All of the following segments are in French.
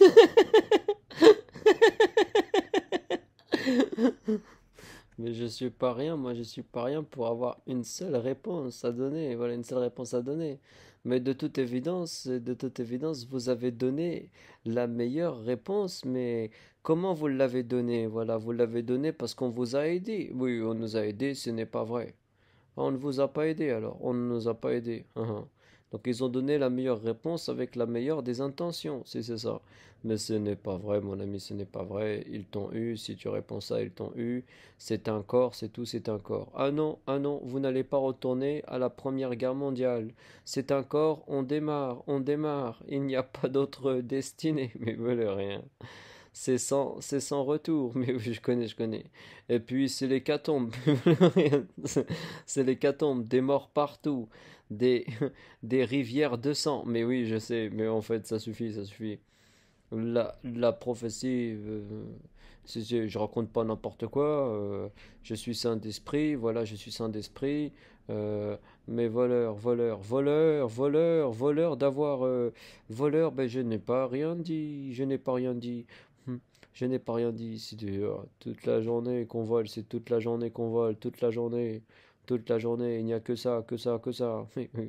Mais je suis pas rien, moi je suis pas rien pour avoir une seule réponse à donner. Voilà une seule réponse à donner. Mais de toute évidence, de toute évidence, vous avez donné la meilleure réponse. Mais comment vous l'avez donnée Voilà, vous l'avez donnée parce qu'on vous a aidé. Oui, on nous a aidé, ce n'est pas vrai. On ne vous a pas aidé alors. On ne nous a pas aidé. Hein, hein. Donc ils ont donné la meilleure réponse avec la meilleure des intentions, si c'est ça. Mais ce n'est pas vrai, mon ami, ce n'est pas vrai. Ils t'ont eu, si tu réponds ça, ils t'ont eu. C'est un corps, c'est tout, c'est un corps. Ah non, ah non, vous n'allez pas retourner à la Première Guerre mondiale. C'est un corps, on démarre, on démarre. Il n'y a pas d'autre destinée, mais veulent rien c'est sans, c'est sans retour. Mais oui, je connais, je connais. Et puis, c'est l'hécatombe. c'est l'hécatombe, des morts partout, des, des rivières de sang. Mais oui, je sais, mais en fait, ça suffit, ça suffit. La, la prophétie, je, euh, je raconte pas n'importe quoi. Euh, je suis saint d'esprit, voilà, je suis saint d'esprit. Euh, mais voleur, voleur, voleur, voleur, voleur d'avoir voleur, ben je n'ai pas rien dit, je n'ai pas rien dit. Hmm. Je n'ai pas rien dit ici Toute la journée qu'on vole, c'est toute la journée qu'on vole, toute la journée, toute la journée, il n'y a que ça, que ça, que ça. Hmm.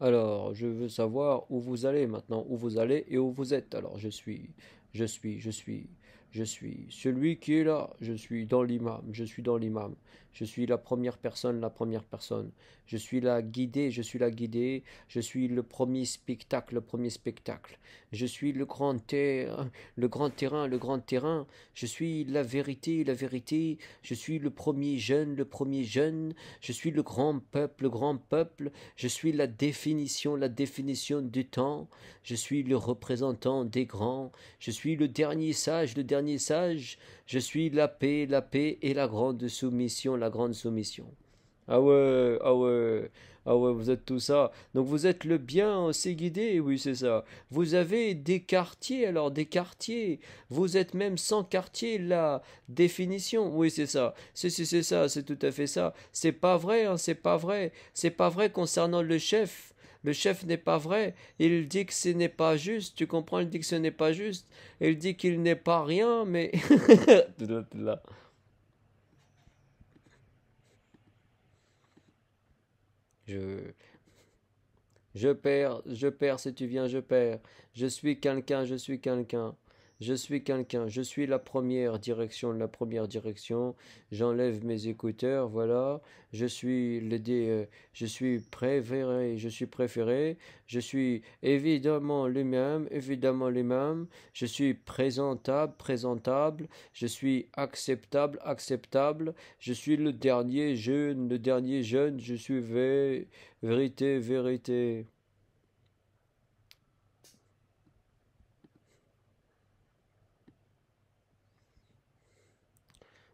Alors, je veux savoir où vous allez maintenant, où vous allez et où vous êtes. Alors, je suis, je suis, je suis. Je suis celui qui est là. Je suis dans l'imam. Je suis dans l'imam. Je suis la première personne, la première personne. Je suis la guidée, je suis la guidée. Je suis le premier spectacle, le premier spectacle. Je suis le grand terrain, le grand terrain, le grand terrain. Je suis la vérité, la vérité. Je suis le premier jeune, le premier jeune. Je suis le grand peuple, le grand peuple. Je suis la définition, la définition du temps. Je suis le représentant des grands. Je suis le dernier sage, le dernier sage, je suis la paix, la paix et la grande soumission, la grande soumission. Ah ouais, ah ouais, ah ouais, vous êtes tout ça. Donc vous êtes le bien, c'est guidé, oui, c'est ça. Vous avez des quartiers, alors des quartiers. Vous êtes même sans quartier, la définition. Oui, c'est ça. C'est, c'est, c'est ça, c'est tout à fait ça. C'est pas vrai, hein, c'est pas vrai. C'est pas vrai concernant le chef le chef n'est pas vrai, il dit que ce n'est pas juste, tu comprends, il dit que ce n'est pas juste, il dit qu'il n'est pas rien, mais... Je... Je perds, je perds, si tu viens, je perds. Je suis quelqu'un, je suis quelqu'un. Je suis quelqu'un, je suis la première direction, la première direction. J'enlève mes écouteurs, voilà. Je suis le euh, je suis préféré, je suis préféré. Je suis évidemment le même évidemment le même Je suis présentable, présentable. Je suis acceptable, acceptable. Je suis le dernier jeune, le dernier jeune. Je suis vérité, vérité.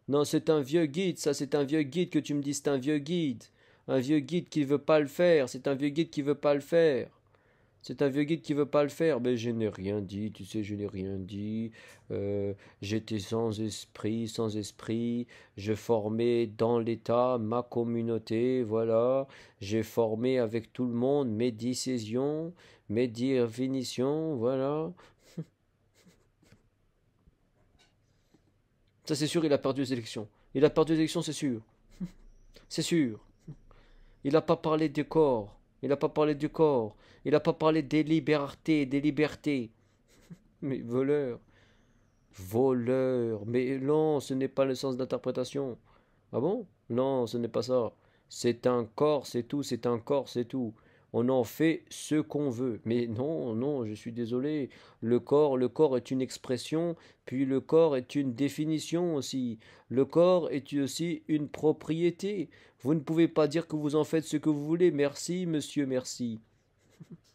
Non, c'est un vieux guide, ça, c'est un vieux guide que tu me dis, c'est un vieux guide. Un vieux guide qui ne veut pas le faire, c'est un vieux guide qui veut pas le faire. C'est un vieux guide qui veut pas le faire. Mais ben, je n'ai rien dit, tu sais, je n'ai rien dit. Euh, j'étais sans esprit, sans esprit. Je formais dans l'État ma communauté, voilà. J'ai formé avec tout le monde mes décisions, mes définitions, voilà. Ça, c'est sûr, il a perdu les élections. Il a perdu les élections, c'est sûr. c'est sûr. Il n'a pas parlé du corps. Il n'a pas parlé du corps. Il n'a pas parlé des libertés, des libertés. Mais voleur. Voleur. Mais non, ce n'est pas le sens d'interprétation. Ah bon Non, ce n'est pas ça. C'est un corps, c'est tout, c'est un corps, c'est tout on en fait ce qu'on veut. Mais non, non, je suis désolé. Le corps, le corps est une expression, puis le corps est une définition aussi. Le corps est aussi une propriété. Vous ne pouvez pas dire que vous en faites ce que vous voulez. Merci, monsieur, merci.